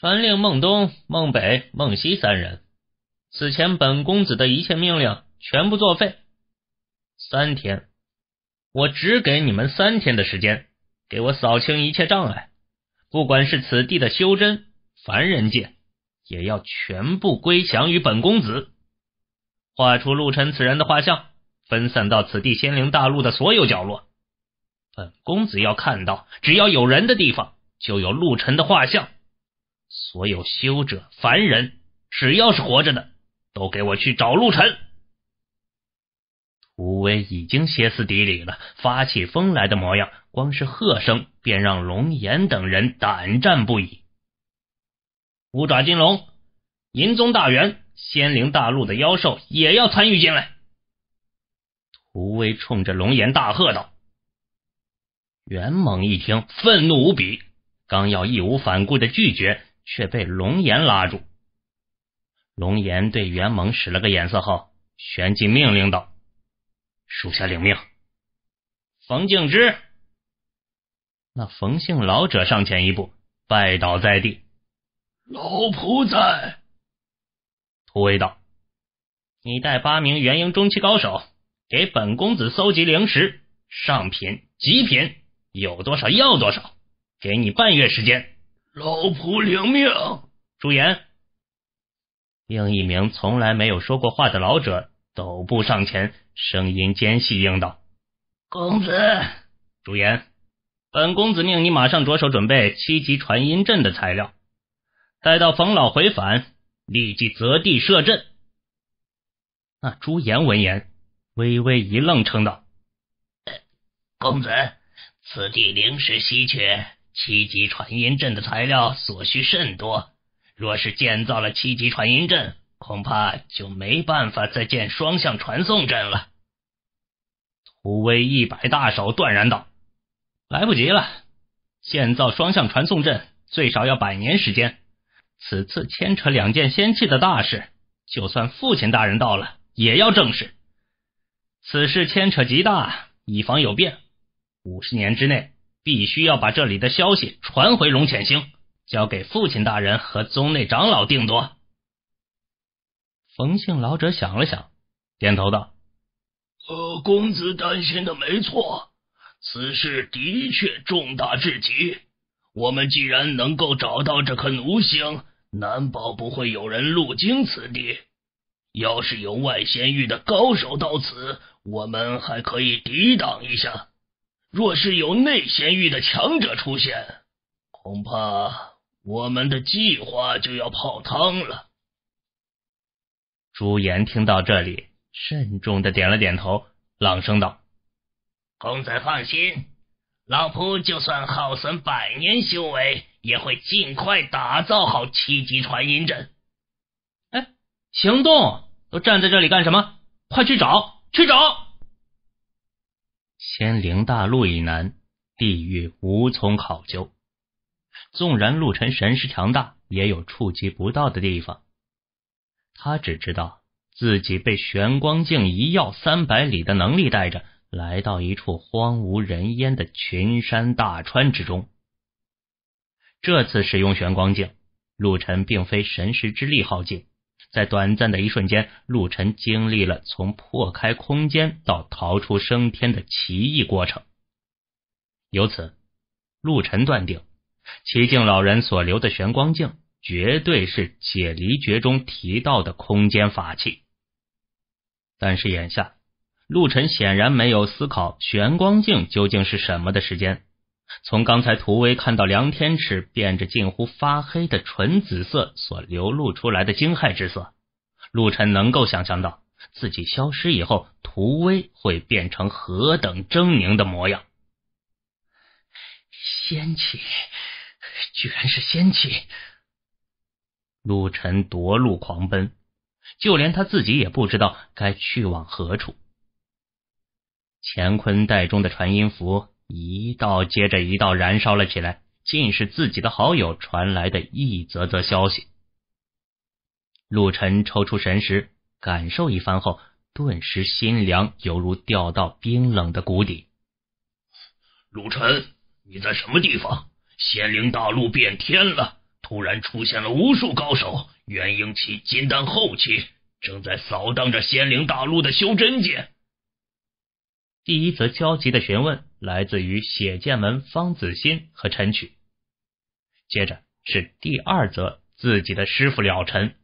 传令孟东、孟北、孟西三人，此前本公子的一切命令全部作废。三天，我只给你们三天的时间，给我扫清一切障碍。不管是此地的修真凡人界，也要全部归降于本公子。画出陆晨此人的画像，分散到此地仙灵大陆的所有角落。本公子要看到，只要有人的地方，就有陆晨的画像。所有修者、凡人，只要是活着的，都给我去找陆晨。屠威已经歇斯底里了，发起疯来的模样，光是喝声便让龙岩等人胆战不已。五爪金龙、银宗大元、仙灵大陆的妖兽也要参与进来。屠威冲着龙岩大喝道：“袁猛一听，愤怒无比，刚要义无反顾的拒绝。”却被龙岩拉住。龙岩对袁猛使了个眼色后，旋即命令道：“属下领命。”冯敬之，那冯姓老者上前一步，拜倒在地：“老仆在。”突围道：“你带八名元婴中期高手，给本公子搜集灵石，上品、极品，有多少要多少，给你半月时间。”老仆领命。朱颜，另一名从来没有说过话的老者抖步上前，声音尖细应道：“公子，朱颜，本公子命你马上着手准备七级传音阵的材料，待到冯老回返，立即择地设阵。”那朱颜闻言微微一愣，称道：“公子，此地灵石稀缺。”七级传音阵的材料所需甚多，若是建造了七级传音阵，恐怕就没办法再建双向传送阵了。屠威一摆大手，断然道：“来不及了，建造双向传送阵最少要百年时间。此次牵扯两件仙器的大事，就算父亲大人到了，也要正视此事，牵扯极大，以防有变，五十年之内。”必须要把这里的消息传回龙潜星，交给父亲大人和宗内长老定夺。冯姓老者想了想，点头道：“呃，公子担心的没错，此事的确重大至极。我们既然能够找到这颗奴星，难保不会有人路经此地。要是有外仙域的高手到此，我们还可以抵挡一下。”若是有内仙域的强者出现，恐怕我们的计划就要泡汤了。朱颜听到这里，慎重的点了点头，朗声道：“公子放心，老仆就算耗损百年修为，也会尽快打造好七级传音阵。”哎，行动！都站在这里干什么？快去找，去找！仙灵大陆以南，地域无从考究。纵然陆晨神识强大，也有触及不到的地方。他只知道自己被玄光镜一耀三百里的能力带着，来到一处荒无人烟的群山大川之中。这次使用玄光镜，陆晨并非神识之力耗尽。在短暂的一瞬间，陆晨经历了从破开空间到逃出升天的奇异过程。由此，陆晨断定，齐静老人所留的玄光镜绝对是解离诀中提到的空间法器。但是眼下，陆晨显然没有思考玄光镜究竟是什么的时间。从刚才图威看到梁天池变着近乎发黑的纯紫色所流露出来的惊骇之色，陆晨能够想象到自己消失以后图威会变成何等狰狞的模样。仙气，居然是仙气！陆晨夺路狂奔，就连他自己也不知道该去往何处。乾坤袋中的传音符。一道接着一道燃烧了起来，竟是自己的好友传来的一则则消息。陆晨抽出神识，感受一番后，顿时心凉，犹如掉到冰冷的谷底。陆晨，你在什么地方？仙灵大陆变天了，突然出现了无数高手，元婴期、金丹后期，正在扫荡着仙灵大陆的修真界。第一则焦急的询问来自于血剑门方子欣和陈曲，接着是第二则自己的师傅了尘。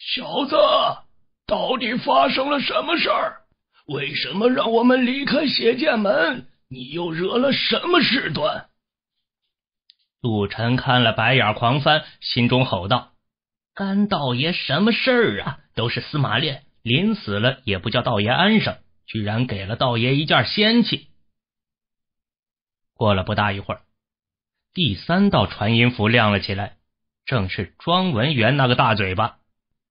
小子，到底发生了什么事儿？为什么让我们离开血剑门？你又惹了什么事端？陆晨看了白眼狂翻，心中吼道：“干道爷什么事儿啊？都是司马链，临死了也不叫道爷安生。”居然给了道爷一件仙器。过了不大一会儿，第三道传音符亮了起来，正是庄文元那个大嘴巴。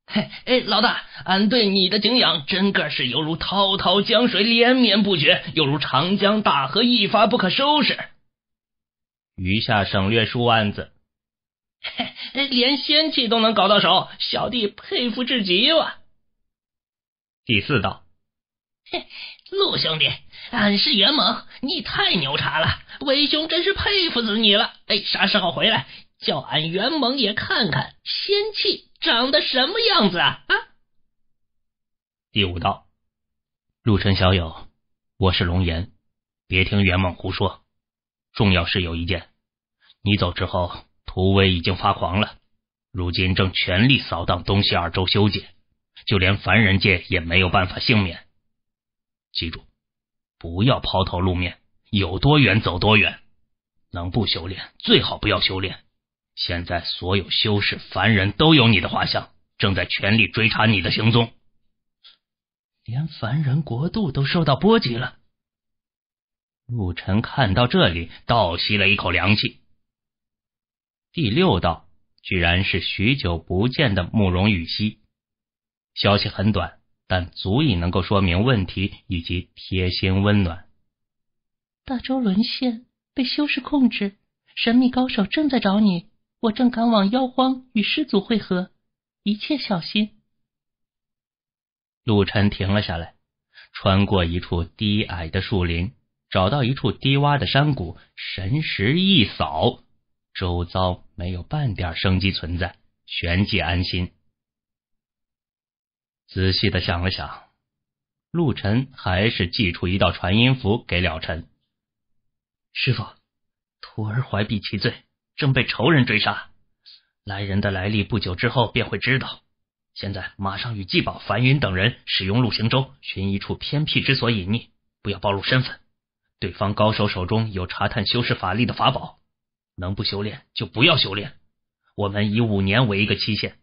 嘿，哎，老大，俺对你的敬仰真个是犹如滔滔江水连绵不绝，犹如长江大河一发不可收拾。余下省略数万字。嘿，连仙气都能搞到手，小弟佩服至极哇！第四道。嘿，陆兄弟，俺是元猛，你太牛叉了，为兄真是佩服死你了！哎，啥时候回来，叫俺元猛也看看仙气长得什么样子啊？啊！第五道，陆晨小友，我是龙岩，别听元猛胡说。重要事有一件，你走之后，涂威已经发狂了，如今正全力扫荡东西二州修界，就连凡人界也没有办法幸免。记住，不要抛头露面，有多远走多远。能不修炼最好不要修炼。现在所有修士、凡人都有你的画像，正在全力追查你的行踪。连凡人国度都受到波及了。陆晨看到这里，倒吸了一口凉气。第六道，居然是许久不见的慕容羽西。消息很短。但足以能够说明问题，以及贴心温暖。大周沦陷，被修士控制，神秘高手正在找你，我正赶往妖荒与师祖会合，一切小心。陆晨停了下来，穿过一处低矮的树林，找到一处低洼的山谷，神识一扫，周遭没有半点生机存在，旋即安心。仔细的想了想，陆晨还是寄出一道传音符给了陈师傅。徒儿怀璧其罪，正被仇人追杀。来人的来历不久之后便会知道。现在马上与季宝、樊云等人使用陆行舟，寻一处偏僻之所隐匿，不要暴露身份。对方高手手中有查探修士法力的法宝，能不修炼就不要修炼。我们以五年为一个期限，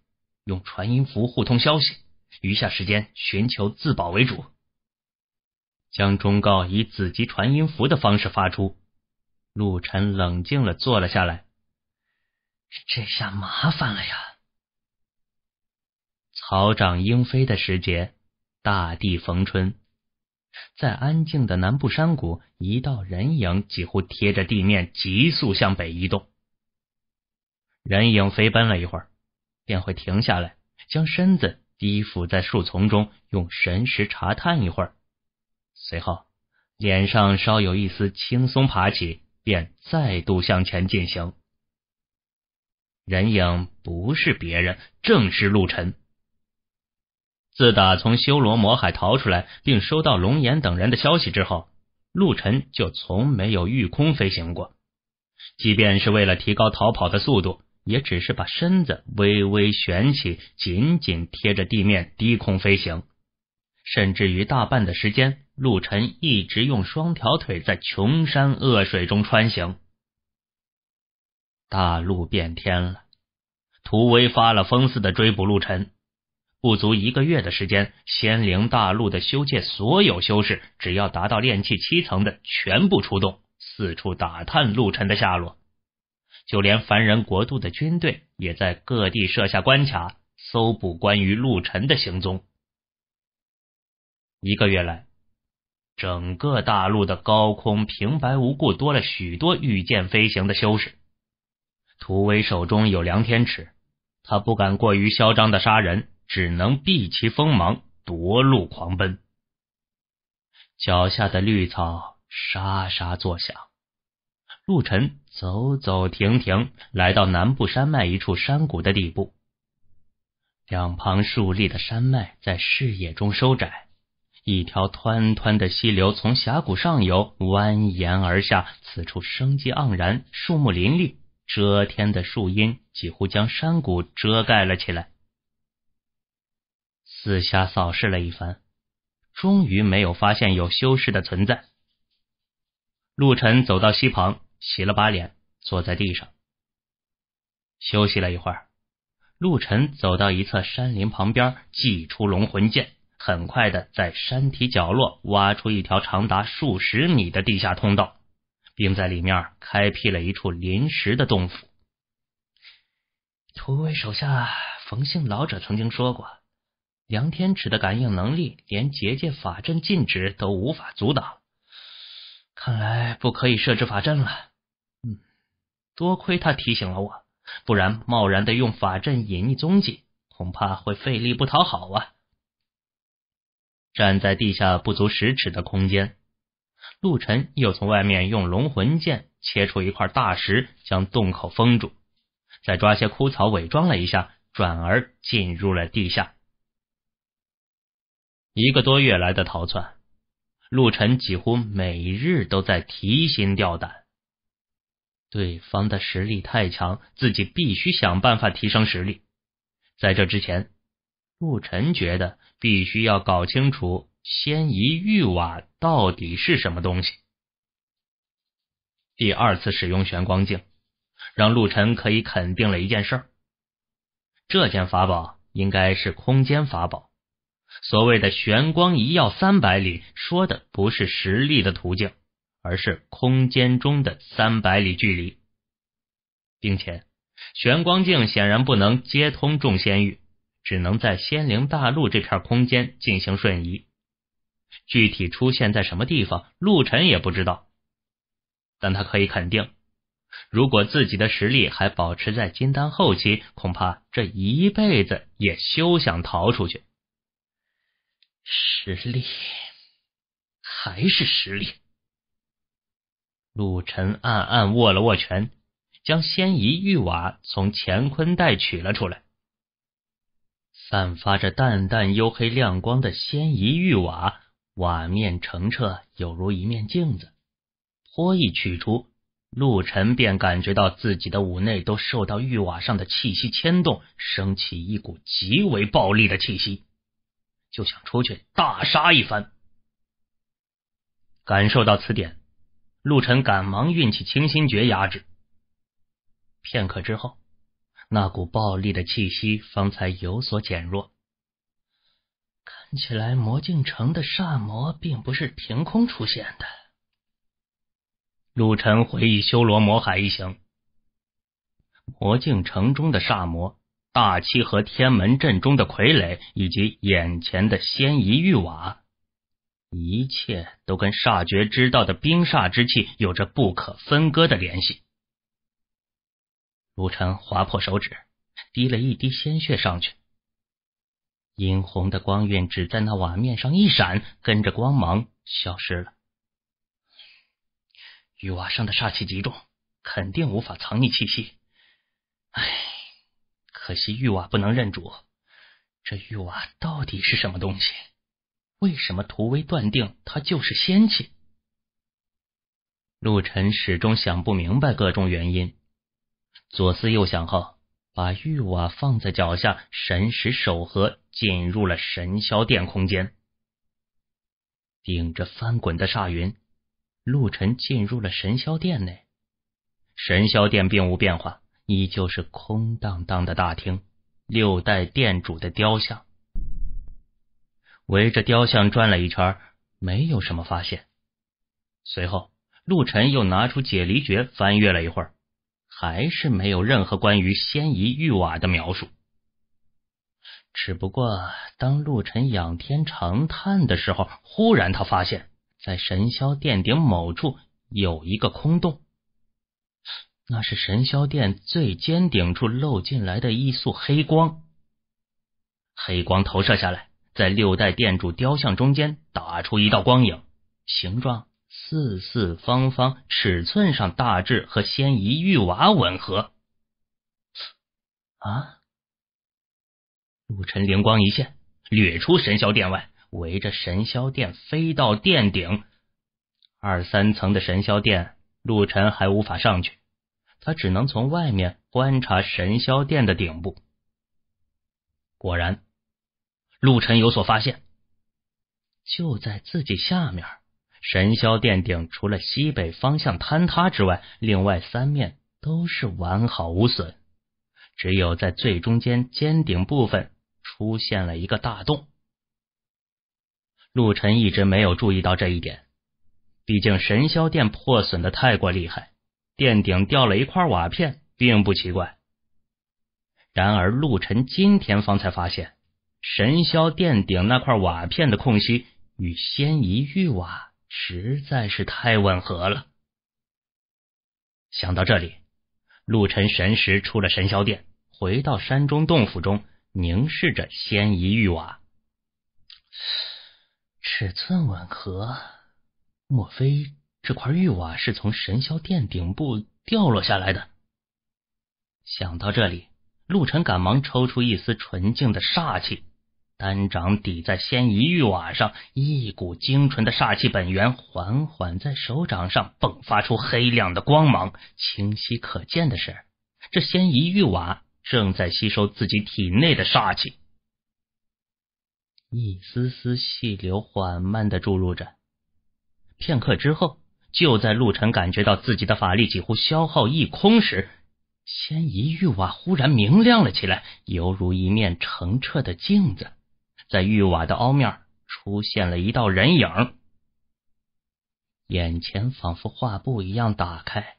用传音符互通消息。余下时间，寻求自保为主。将忠告以子集传音符的方式发出。陆晨冷静了，坐了下来。这下麻烦了呀！草长莺飞的时节，大地逢春。在安静的南部山谷，一道人影几乎贴着地面，急速向北移动。人影飞奔了一会儿，便会停下来，将身子。低伏在树丛中，用神识查探一会儿，随后脸上稍有一丝轻松，爬起便再度向前进行。人影不是别人，正是陆晨。自打从修罗魔海逃出来，并收到龙岩等人的消息之后，陆晨就从没有御空飞行过，即便是为了提高逃跑的速度。也只是把身子微微旋起，紧紧贴着地面低空飞行，甚至于大半的时间，陆晨一直用双条腿在穷山恶水中穿行。大陆变天了，图威发了疯似的追捕陆晨。不足一个月的时间，仙灵大陆的修界所有修士，只要达到炼气七层的，全部出动，四处打探陆晨的下落。就连凡人国度的军队也在各地设下关卡，搜捕关于陆晨的行踪。一个月来，整个大陆的高空平白无故多了许多御剑飞行的修士。屠威手中有梁天尺，他不敢过于嚣张的杀人，只能避其锋芒，夺路狂奔。脚下的绿草沙沙作响，陆晨。走走停停，来到南部山脉一处山谷的底部。两旁竖立的山脉在视野中收窄，一条湍湍的溪流从峡谷上游蜿蜒而下。此处生机盎然，树木林立，遮天的树荫几乎将山谷遮盖了起来。四下扫视了一番，终于没有发现有修士的存在。陆晨走到溪旁。洗了把脸，坐在地上休息了一会儿。陆晨走到一侧山林旁边，祭出龙魂剑，很快的在山体角落挖出一条长达数十米的地下通道，并在里面开辟了一处临时的洞府。土匪手下冯姓老者曾经说过，梁天池的感应能力连结界法阵禁止都无法阻挡，看来不可以设置法阵了。多亏他提醒了我，不然贸然的用法阵隐匿踪迹，恐怕会费力不讨好啊！站在地下不足十尺的空间，陆晨又从外面用龙魂剑切出一块大石，将洞口封住，再抓些枯草伪装了一下，转而进入了地下。一个多月来的逃窜，陆晨几乎每日都在提心吊胆。对方的实力太强，自己必须想办法提升实力。在这之前，陆晨觉得必须要搞清楚仙仪玉瓦到底是什么东西。第二次使用玄光镜，让陆晨可以肯定了一件事：这件法宝应该是空间法宝。所谓的“玄光一耀三百里”，说的不是实力的途径。而是空间中的三百里距离，并且玄光镜显然不能接通众仙域，只能在仙灵大陆这片空间进行瞬移。具体出现在什么地方，陆晨也不知道，但他可以肯定，如果自己的实力还保持在金丹后期，恐怕这一辈子也休想逃出去。实力，还是实力。陆晨暗暗握了握拳，将仙仪玉瓦从乾坤袋取了出来。散发着淡淡幽黑亮光的仙仪玉瓦，瓦面澄澈，犹如一面镜子。颇易取出，陆晨便感觉到自己的五内都受到玉瓦上的气息牵动，升起一股极为暴力的气息，就想出去大杀一番。感受到此点。陆晨赶忙运起清心诀压制，片刻之后，那股暴力的气息方才有所减弱。看起来魔镜城的煞魔并不是凭空出现的。陆晨回忆修罗魔海一行，魔镜城中的煞魔、大七和天门阵中的傀儡，以及眼前的仙遗玉瓦。一切都跟煞绝之道的冰煞之气有着不可分割的联系。陆尘划破手指，滴了一滴鲜血上去，殷红的光晕只在那瓦面上一闪，跟着光芒消失了。玉瓦上的煞气极重，肯定无法藏匿气息。唉，可惜玉瓦不能认主，这玉瓦到底是什么东西？为什么图威断定他就是仙气？陆晨始终想不明白各种原因，左思右想后，把玉瓦放在脚下，神石守合，进入了神霄殿空间。顶着翻滚的煞云，陆晨进入了神霄殿内。神霄殿并无变化，依旧是空荡荡的大厅，六代殿主的雕像。围着雕像转了一圈，没有什么发现。随后，陆晨又拿出解离诀翻阅了一会儿，还是没有任何关于仙仪玉瓦的描述。只不过，当陆晨仰天长叹的时候，忽然他发现，在神霄殿顶某处有一个空洞，那是神霄殿最尖顶处漏进来的一束黑光。黑光投射下来。在六代殿主雕像中间打出一道光影，形状四四方方，尺寸上大致和仙仪玉瓦吻合。啊！陆晨灵光一现，掠出神霄殿外，围着神霄殿飞到殿顶二三层的神霄殿，陆晨还无法上去，他只能从外面观察神霄殿的顶部。果然。陆晨有所发现，就在自己下面，神霄殿顶除了西北方向坍塌之外，另外三面都是完好无损，只有在最中间尖顶部分出现了一个大洞。陆晨一直没有注意到这一点，毕竟神霄殿破损的太过厉害，殿顶掉了一块瓦片并不奇怪。然而，陆晨今天方才发现。神霄殿顶那块瓦片的空隙与仙仪玉瓦实在是太吻合了。想到这里，陆晨神识出了神霄殿，回到山中洞府中，凝视着仙仪玉瓦，尺寸吻合，莫非这块玉瓦是从神霄殿顶部掉落下来的？想到这里，陆晨赶忙抽出一丝纯净的煞气。单掌抵在仙仪玉瓦上，一股精纯的煞气本源缓缓在手掌上迸发出黑亮的光芒。清晰可见的是，这仙仪玉瓦正在吸收自己体内的煞气，一丝丝细流缓慢的注入着。片刻之后，就在陆晨感觉到自己的法力几乎消耗一空时，仙仪玉瓦忽然明亮了起来，犹如一面澄澈的镜子。在玉瓦的凹面出现了一道人影，眼前仿佛画布一样打开。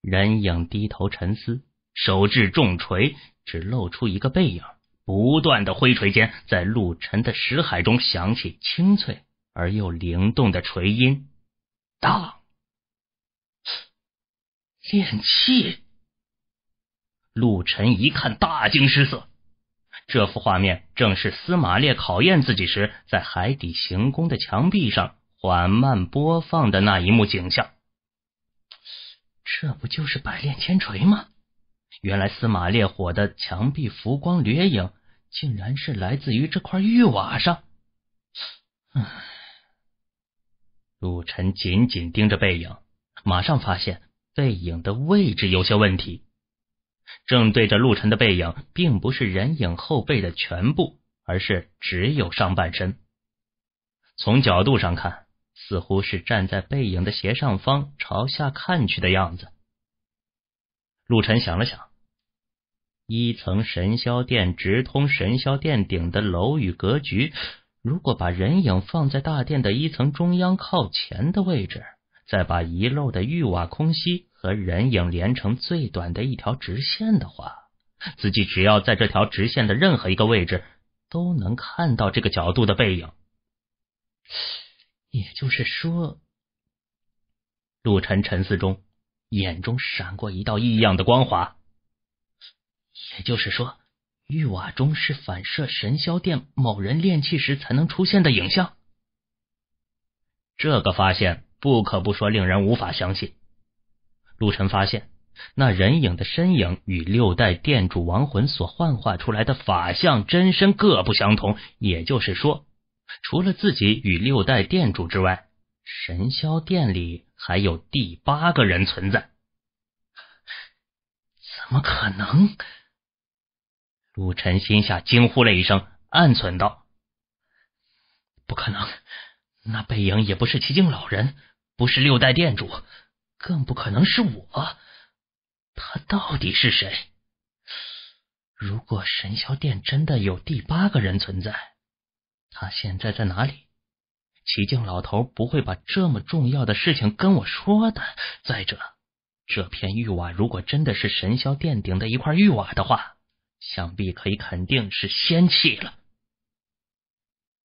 人影低头沉思，手执重锤，只露出一个背影，不断的挥锤间，在陆晨的识海中响起清脆而又灵动的锤音。当，练气。陆晨一看，大惊失色。这幅画面正是司马烈考验自己时，在海底行宫的墙壁上缓慢播放的那一幕景象。这不就是百炼千锤吗？原来司马烈火的墙壁浮光掠影，竟然是来自于这块玉瓦上。唉，陆晨紧紧盯着背影，马上发现背影的位置有些问题。正对着陆晨的背影，并不是人影后背的全部，而是只有上半身。从角度上看，似乎是站在背影的斜上方朝下看去的样子。陆晨想了想，一层神霄殿直通神霄殿顶的楼宇格局，如果把人影放在大殿的一层中央靠前的位置，再把遗漏的玉瓦空隙。和人影连成最短的一条直线的话，自己只要在这条直线的任何一个位置，都能看到这个角度的背影。也就是说，陆晨沉思中，眼中闪过一道异样的光华。也就是说，玉瓦中是反射神霄殿某人炼气时才能出现的影像。这个发现不可不说，令人无法相信。陆晨发现，那人影的身影与六代店主亡魂所幻化出来的法相真身各不相同。也就是说，除了自己与六代店主之外，神霄殿里还有第八个人存在。怎么可能？陆晨心下惊呼了一声，暗存道：“不可能！那背影也不是齐境老人，不是六代店主。”更不可能是我，他到底是谁？如果神霄殿真的有第八个人存在，他现在在哪里？齐静老头不会把这么重要的事情跟我说的。再者，这片玉瓦如果真的是神霄殿顶的一块玉瓦的话，想必可以肯定是仙气了。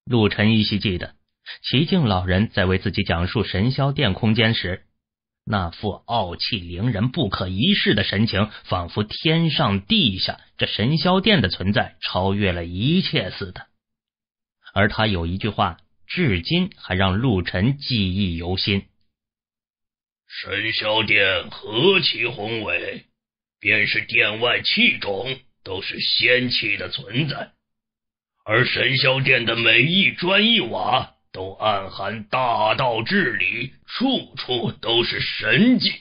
陆晨依稀记得齐静老人在为自己讲述神霄殿空间时。那副傲气凌人、不可一世的神情，仿佛天上地下，这神霄殿的存在超越了一切似的。而他有一句话，至今还让陆晨记忆犹新：神霄殿何其宏伟，便是殿外气种都是仙气的存在，而神霄殿的每一砖一瓦。都暗含大道至理，处处都是神迹。